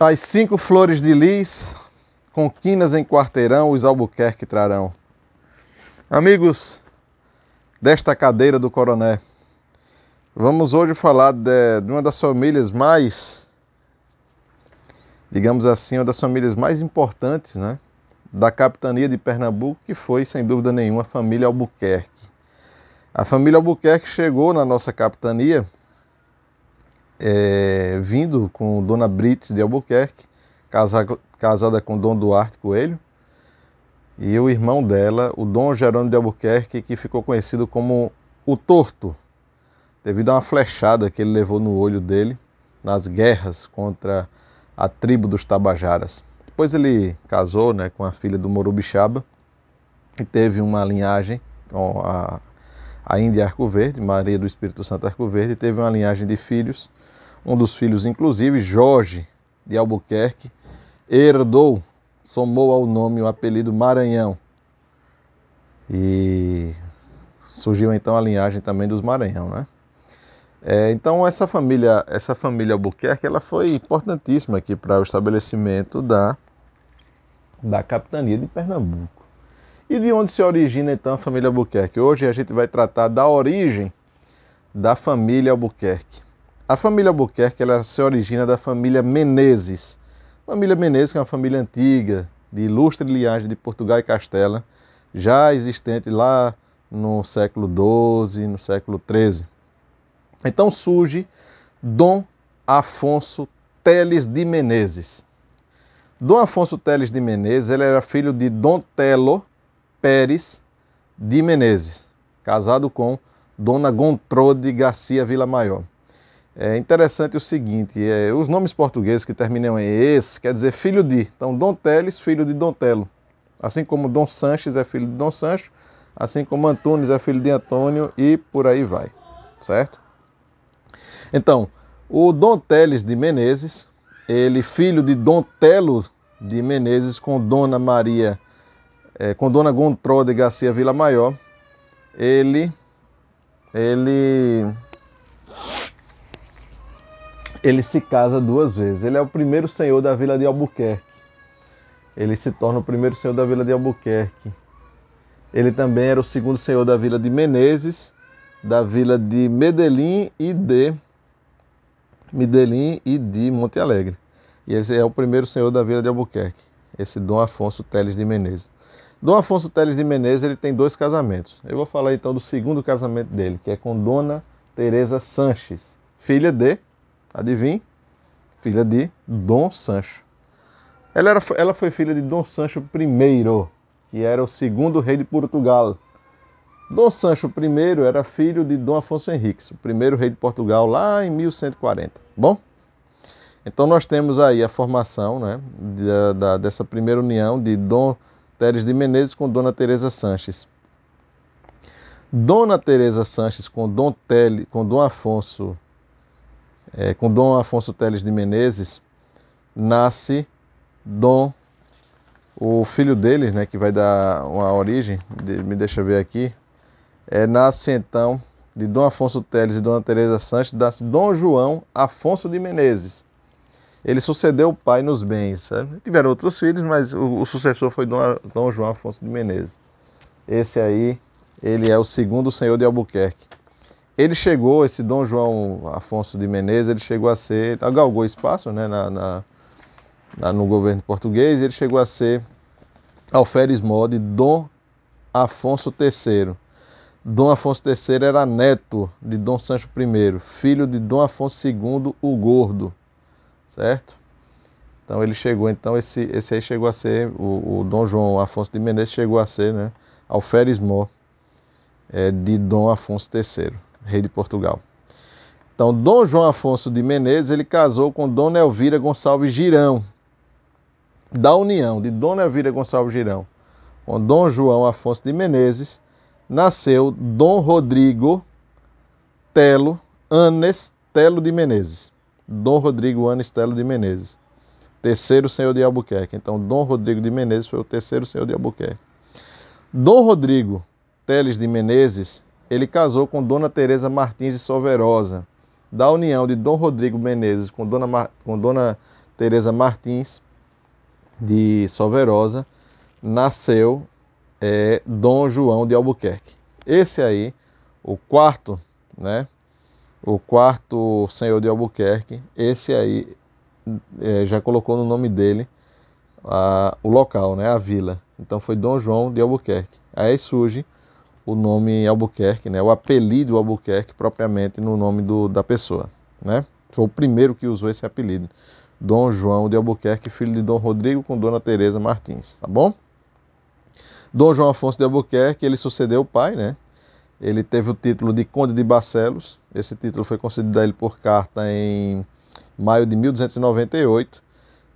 As cinco flores de lis, com quinas em quarteirão, os albuquerque trarão. Amigos desta cadeira do Coroné, vamos hoje falar de, de uma das famílias mais, digamos assim, uma das famílias mais importantes, né? Da capitania de Pernambuco, que foi, sem dúvida nenhuma, a família Albuquerque. A família Albuquerque chegou na nossa capitania é, vindo com Dona Brites de Albuquerque, casada, casada com Dom Duarte Coelho, e o irmão dela, o Dom Jerônimo de Albuquerque, que ficou conhecido como o Torto, devido a uma flechada que ele levou no olho dele nas guerras contra a tribo dos Tabajaras. Depois ele casou né, com a filha do Morubixaba e teve uma linhagem com a, a Índia Arco Verde, Maria do Espírito Santo Arco Verde, e teve uma linhagem de filhos um dos filhos, inclusive, Jorge de Albuquerque, herdou, somou ao nome o apelido Maranhão. E surgiu então a linhagem também dos Maranhão, né? É, então essa família, essa família Albuquerque, ela foi importantíssima aqui para o estabelecimento da da capitania de Pernambuco. E de onde se origina então a família Albuquerque? Hoje a gente vai tratar da origem da família Albuquerque. A família Albuquerque ela se origina da família Menezes. família Menezes é uma família antiga, de ilustre linhagem de Portugal e Castela, já existente lá no século XII, no século XIII. Então surge Dom Afonso Teles de Menezes. Dom Afonso Teles de Menezes ele era filho de Dom Telo Pérez de Menezes, casado com Dona Gontrode Garcia Vila Maior. É interessante o seguinte, é, os nomes portugueses que terminam em es quer dizer filho de. Então, Dom Teles, filho de Dom Telo. Assim como Dom Sanches é filho de Dom Sancho, assim como Antunes é filho de Antônio e por aí vai, certo? Então, o Dom Teles de Menezes, ele filho de Dom Telo de Menezes com Dona Maria, é, com Dona Gontró de Garcia Vila Maior, ele, ele ele se casa duas vezes. Ele é o primeiro senhor da vila de Albuquerque. Ele se torna o primeiro senhor da vila de Albuquerque. Ele também era o segundo senhor da vila de Menezes, da vila de Medellín e de Medellín e de Monte Alegre. E ele é o primeiro senhor da vila de Albuquerque, esse Dom Afonso Teles de Menezes. Dom Afonso Teles de Menezes, ele tem dois casamentos. Eu vou falar então do segundo casamento dele, que é com Dona Teresa Sanches, filha de adivinhe, filha de Dom Sancho. Ela, era, ela foi filha de Dom Sancho I, que era o segundo rei de Portugal. Dom Sancho I era filho de Dom Afonso Henriques, o primeiro rei de Portugal, lá em 1140. Bom, então nós temos aí a formação né, da, da, dessa primeira união de Dom Teres de Menezes com Dona Teresa Sanches. Dona Teresa Sanches com Dom, Tele, com Dom Afonso é, com Dom Afonso Teles de Menezes, nasce Dom, o filho dele, né, que vai dar uma origem, de, me deixa ver aqui, é, nasce então de Dom Afonso Teles e Dona Teresa Sanches, nasce Dom João Afonso de Menezes. Ele sucedeu o pai nos bens. Sabe? Tiveram outros filhos, mas o, o sucessor foi Dom, Dom João Afonso de Menezes. Esse aí, ele é o segundo senhor de Albuquerque ele chegou, esse Dom João Afonso de Menezes, ele chegou a ser, galgou espaço né, na, na, na, no governo português, ele chegou a ser alferes mor de Dom Afonso III. Dom Afonso III era neto de Dom Sancho I, filho de Dom Afonso II, o Gordo, certo? Então ele chegou, então esse, esse aí chegou a ser, o, o Dom João Afonso de Menezes chegou a ser, né, alferes mor é, de Dom Afonso III rei de Portugal. Então, Dom João Afonso de Menezes, ele casou com Dona Elvira Gonçalves Girão, da união de Dona Elvira Gonçalves Girão com Dom João Afonso de Menezes, nasceu Dom Rodrigo Telo Anes Telo de Menezes. Dom Rodrigo Anes Telo de Menezes, terceiro senhor de Albuquerque. Então, Dom Rodrigo de Menezes foi o terceiro senhor de Albuquerque. Dom Rodrigo Teles de Menezes ele casou com Dona Teresa Martins de Soverosa. Da união de Dom Rodrigo Menezes com Dona, Mar... com Dona Teresa Martins de Soverosa, nasceu é, Dom João de Albuquerque. Esse aí, o quarto, né? O quarto senhor de Albuquerque, esse aí é, já colocou no nome dele a, o local, né? A vila. Então foi Dom João de Albuquerque. Aí surge o nome Albuquerque, né? o apelido Albuquerque propriamente no nome do, da pessoa. Né? Foi o primeiro que usou esse apelido. Dom João de Albuquerque, filho de Dom Rodrigo com Dona Teresa Martins, tá bom? Dom João Afonso de Albuquerque, ele sucedeu o pai, né? Ele teve o título de Conde de Barcelos. Esse título foi concedido a ele por carta em maio de 1298.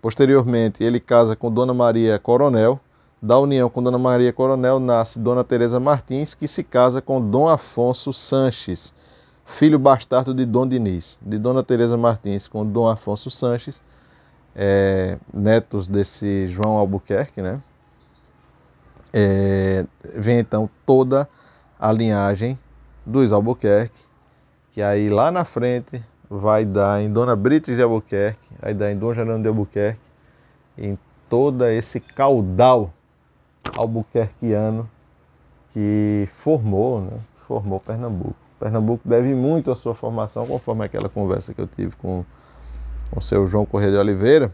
Posteriormente, ele casa com Dona Maria Coronel, da união com Dona Maria Coronel nasce Dona Teresa Martins, que se casa com Dom Afonso Sanches, filho bastardo de Dom Diniz. De Dona Teresa Martins com Dom Afonso Sanches, é, netos desse João Albuquerque, né? É, vem então toda a linhagem dos Albuquerque, que aí lá na frente vai dar em Dona Brites de Albuquerque, vai dar em Dom Gerando de Albuquerque, em todo esse caudal albuquerqueano que formou, né? formou Pernambuco. Pernambuco deve muito à sua formação, conforme aquela conversa que eu tive com, com o seu João Correia de Oliveira,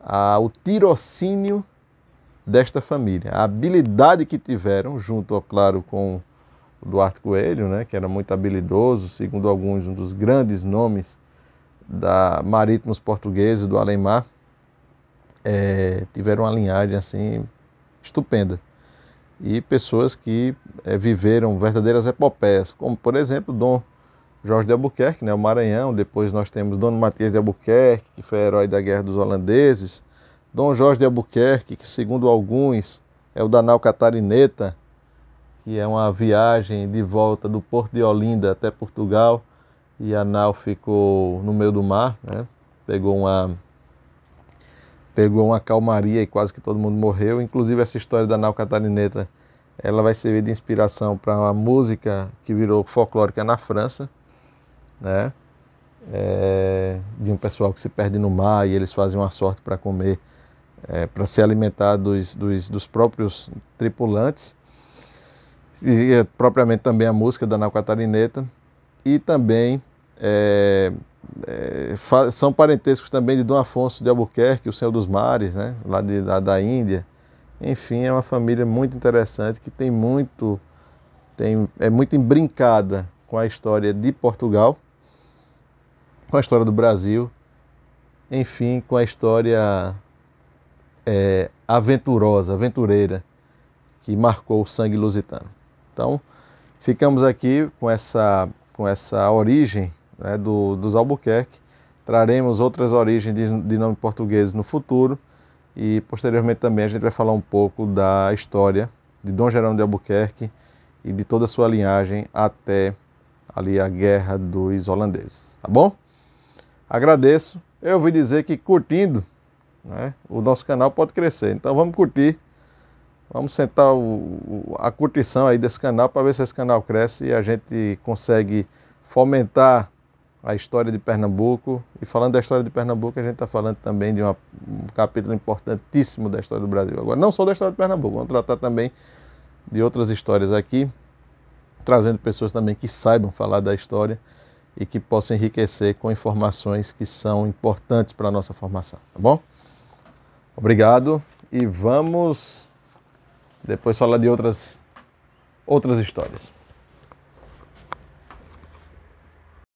ao tirocínio desta família, a habilidade que tiveram, junto, claro, com o Duarte Coelho, né, que era muito habilidoso, segundo alguns, um dos grandes nomes da marítimos portugueses do além é, eh, tiveram uma linhagem assim estupenda. E pessoas que é, viveram verdadeiras epopeias, como por exemplo Dom Jorge de Albuquerque, né, o Maranhão, depois nós temos Dom Matias de Albuquerque, que foi herói da Guerra dos Holandeses, Dom Jorge de Albuquerque, que segundo alguns é o Danal Catarineta, que é uma viagem de volta do Porto de Olinda até Portugal, e a nau ficou no meio do mar, né, pegou uma pegou uma calmaria e quase que todo mundo morreu. Inclusive essa história da nau catarineta, ela vai servir de inspiração para uma música que virou folclórica na França, né? É, de um pessoal que se perde no mar e eles fazem uma sorte para comer, é, para se alimentar dos, dos, dos, próprios tripulantes. E é, propriamente também a música da nau catarineta. E também é, é, são parentescos também de Dom Afonso de Albuquerque, o Senhor dos Mares, né? lá, de, lá da Índia. Enfim, é uma família muito interessante que tem muito, tem, é muito embrincada com a história de Portugal, com a história do Brasil, enfim, com a história é, aventurosa, aventureira que marcou o sangue lusitano. Então, ficamos aqui com essa, com essa origem né, do, dos Albuquerque. Traremos outras origens de, de nome português no futuro e posteriormente também a gente vai falar um pouco da história de Dom Jerônimo de Albuquerque e de toda a sua linhagem até ali a guerra dos holandeses, tá bom? Agradeço. Eu ouvi dizer que curtindo, né, o nosso canal pode crescer. Então vamos curtir, vamos sentar o, a curtição aí desse canal para ver se esse canal cresce e a gente consegue fomentar a história de Pernambuco. E falando da história de Pernambuco, a gente está falando também de uma, um capítulo importantíssimo da história do Brasil. Agora, não só da história de Pernambuco, vamos tratar também de outras histórias aqui, trazendo pessoas também que saibam falar da história e que possam enriquecer com informações que são importantes para a nossa formação, tá bom? Obrigado e vamos depois falar de outras outras histórias.